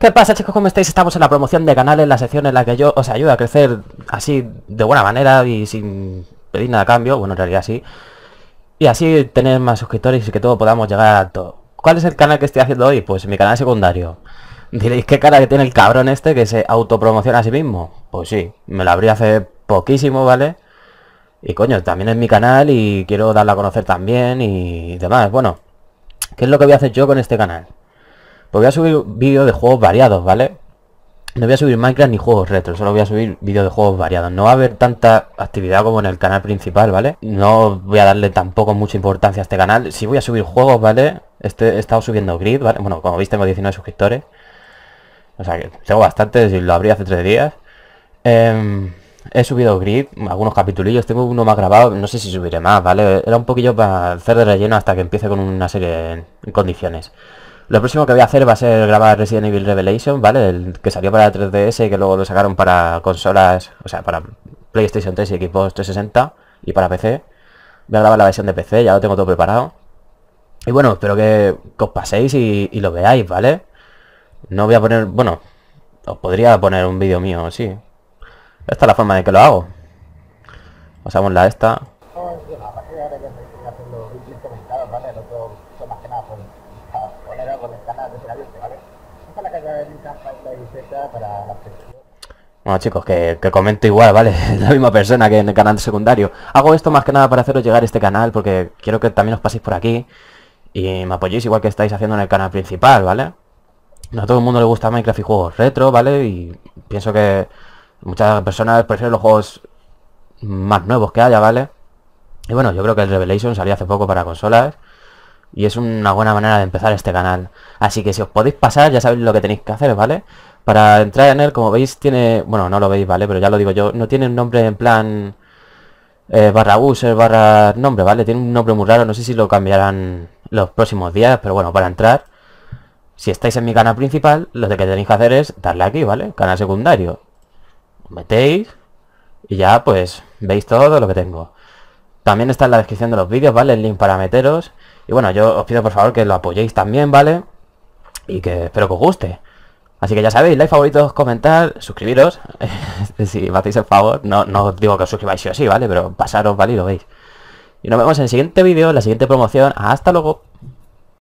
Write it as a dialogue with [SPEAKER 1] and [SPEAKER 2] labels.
[SPEAKER 1] ¿Qué pasa chicos? ¿Cómo estáis? Estamos en la promoción de canales, la sección en la que yo os ayudo a crecer así de buena manera y sin pedir nada a cambio, bueno en realidad sí, y así tener más suscriptores y que todo podamos llegar a todo. ¿Cuál es el canal que estoy haciendo hoy? Pues mi canal secundario. Diréis, ¿qué cara que tiene el cabrón este que se autopromociona a sí mismo? Pues sí, me lo habría hace poquísimo, ¿vale? Y coño, también es mi canal y quiero darla a conocer también y demás. Bueno, ¿qué es lo que voy a hacer yo con este canal? Pues voy a subir vídeos de juegos variados, ¿vale? No voy a subir Minecraft ni juegos retro, solo voy a subir vídeos de juegos variados. No va a haber tanta actividad como en el canal principal, ¿vale? No voy a darle tampoco mucha importancia a este canal. Si voy a subir juegos, ¿vale? Este, he estado subiendo grid, ¿vale? Bueno, como viste, tengo 19 suscriptores. O sea que tengo bastantes y lo abrí hace 3 días. Em, he subido grid, algunos capitulillos, tengo uno más grabado, no sé si subiré más, ¿vale? Era un poquillo para hacer de relleno hasta que empiece con una serie de condiciones. Lo próximo que voy a hacer va a ser grabar Resident Evil Revelation, ¿vale? El que salió para 3DS y que luego lo sacaron para consolas, o sea, para PlayStation 3 y Xbox 360 y para PC. Voy a grabar la versión de PC, ya lo tengo todo preparado. Y bueno, espero que, os paséis y, lo veáis, ¿vale? No voy a poner, bueno, os podría poner un vídeo mío, sí. Esta es la forma de que lo hago. Pasamos la esta bueno chicos, que, que, comento igual, ¿vale? La misma persona que en el canal secundario. Hago esto más que nada para haceros llegar a este canal porque quiero que también os paséis por aquí y me apoyéis igual que estáis haciendo en el canal principal, ¿vale? No a todo el mundo le gusta Minecraft y juegos retro, ¿vale? Y pienso que muchas personas prefieren los juegos más nuevos que haya, ¿vale? Y bueno, yo creo que el Revelation salió hace poco para consolas y es una buena manera de empezar este canal. Así que si os podéis pasar, ya sabéis lo que tenéis que hacer, ¿vale? Para entrar en él, como veis, tiene... Bueno, no lo veis, ¿vale? Pero ya lo digo yo. No tiene un nombre en plan... Eh, barra user, barra nombre, ¿vale? Tiene un nombre muy raro. No sé si lo cambiarán los próximos días. Pero bueno, para entrar... Si estáis en mi canal principal, lo que tenéis que hacer es darle aquí, ¿vale? Canal secundario. metéis. Y ya, pues, veis todo lo que tengo. También está en la descripción de los vídeos, ¿vale? El link para meteros. Y bueno, yo os pido por favor que lo apoyéis también, ¿vale? Y que espero que os guste. Así que ya sabéis, like, favoritos, comentar, suscribiros. si me hacéis el favor, no, no os digo que os suscribáis yo o ¿vale? Pero pasaros, ¿vale? Y lo veis. Y nos vemos en el siguiente vídeo, en la siguiente promoción. Hasta luego.